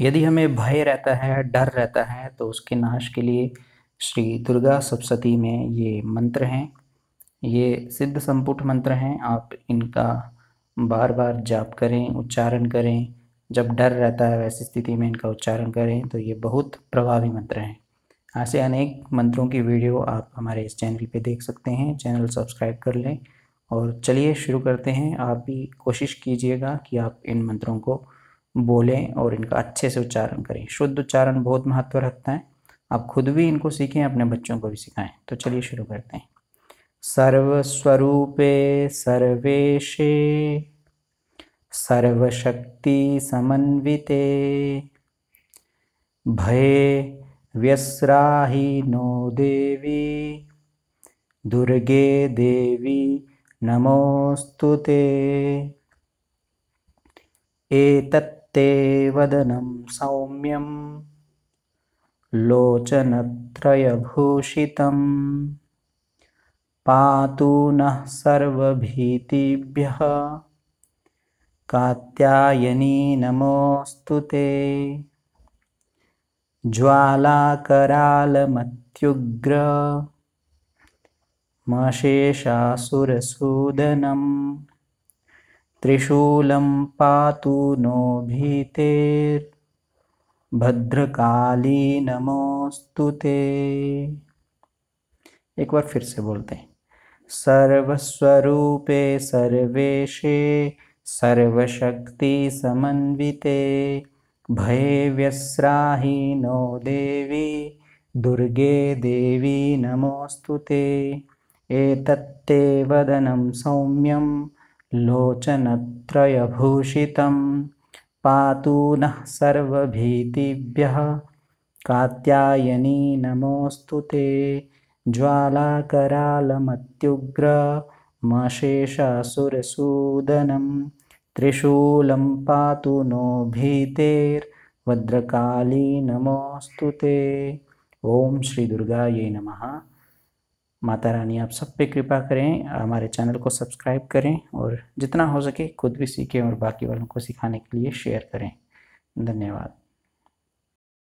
यदि हमें भय रहता है डर रहता है तो उसके नाश के लिए श्री दुर्गा सप्तती में ये मंत्र हैं ये सिद्ध संपुट मंत्र हैं आप इनका बार बार जाप करें उच्चारण करें जब डर रहता है वैसी स्थिति में इनका उच्चारण करें तो ये बहुत प्रभावी मंत्र हैं ऐसे अनेक मंत्रों की वीडियो आप हमारे इस चैनल पे देख सकते हैं चैनल सब्सक्राइब कर लें और चलिए शुरू करते हैं आप भी कोशिश कीजिएगा कि आप इन मंत्रों को बोलें और इनका अच्छे से उच्चारण करें शुद्ध उच्चारण बहुत महत्व रखता है आप खुद भी इनको सीखें अपने बच्चों को भी सिखाएं तो चलिए शुरू करते हैं सर्वस्वरूपे सर्वेशे सर्वशक्ति समन्विते भये व्यस्राही नो देवी दुर्गे देवी नमोस्तुते एतत् ते वदनं सौम्यं लोचनत्रयभूषितं पातु नः सर्वभीतिभ्यः कात्यायनी नमोऽस्तु ते मशेषासुरसूदनम् त्रिशूलं पातु नो भीतेर्भद्रकाली नमोस्तु ते एक बार फिर से बोलते हैं सर्वस्वरूपे सर्वेशे सर्वशक्ति समन्विते भये व्यस्राही नो देवी दुर्गे देवी नमोस्तु ते एतत्ते वदनं सौम्यं लोचनत्रयभूषितं पातु नः सर्वभीतिभ्यः कात्यायनी नमोऽस्तु ते ज्वालाकरालमत्युग्रमशेषसुरसूदनं त्रिशूलं पातु नो भीतेर्वद्रकाली नमोऽस्तु ते ॐ श्रीदुर्गायै नमः माता रानी आप सब पे कृपा करें हमारे चैनल को सब्सक्राइब करें और जितना हो सके खुद भी सीखें और बाकी वालों को सिखाने के लिए शेयर करें धन्यवाद